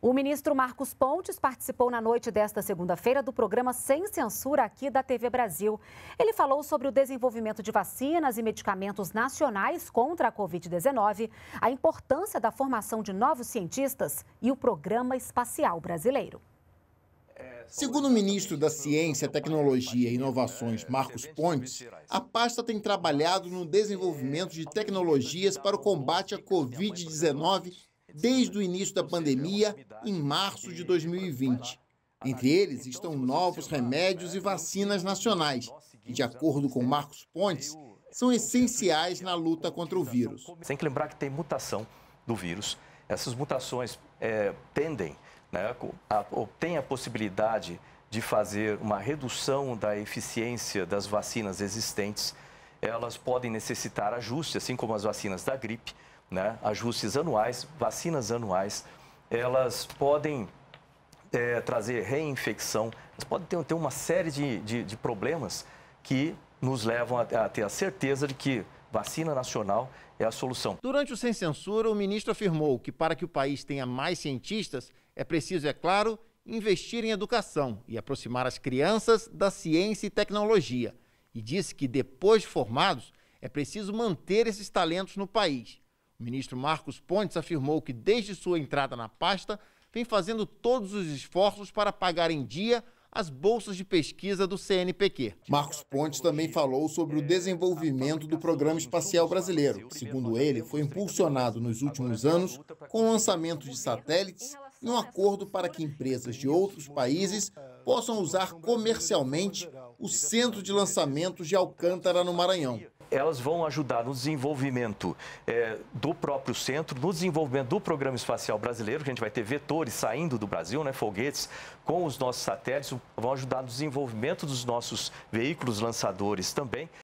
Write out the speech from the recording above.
O ministro Marcos Pontes participou na noite desta segunda-feira do programa Sem Censura aqui da TV Brasil. Ele falou sobre o desenvolvimento de vacinas e medicamentos nacionais contra a Covid-19, a importância da formação de novos cientistas e o programa espacial brasileiro. Segundo o ministro da Ciência, Tecnologia e Inovações, Marcos Pontes, a pasta tem trabalhado no desenvolvimento de tecnologias para o combate à Covid-19 desde o início da pandemia, em março de 2020. Entre eles então, estão novos remédios e é, é vacinas nacionais, que, de acordo com Marcos Pontes, são essenciais na luta contra o vírus. Sem que lembrar que tem mutação do vírus. Essas mutações é, tendem, né, a, ou têm a possibilidade de fazer uma redução da eficiência das vacinas existentes elas podem necessitar ajuste, assim como as vacinas da gripe, né? ajustes anuais, vacinas anuais, elas podem é, trazer reinfecção, elas podem ter, ter uma série de, de, de, problemas que nos levam a, a ter a certeza de que vacina nacional é a solução. Durante o Sem Censura, o ministro afirmou que para que o país tenha mais cientistas, é preciso, é claro, investir em educação e aproximar as crianças da ciência e tecnologia e disse que depois formados é preciso manter esses talentos no país. O ministro Marcos Pontes afirmou que desde sua entrada na pasta vem fazendo todos os esforços para pagar em dia as bolsas de pesquisa do CNPq. Marcos Pontes também falou sobre o desenvolvimento do Programa Espacial Brasileiro, segundo ele, foi impulsionado nos últimos anos com o lançamento de satélites e um acordo para que empresas de outros países possam usar comercialmente o Centro de Lançamentos de Alcântara, no Maranhão. Elas vão ajudar no desenvolvimento é, do próprio centro, no desenvolvimento do programa espacial brasileiro, que a gente vai ter vetores saindo do Brasil, né, foguetes com os nossos satélites, vão ajudar no desenvolvimento dos nossos veículos lançadores também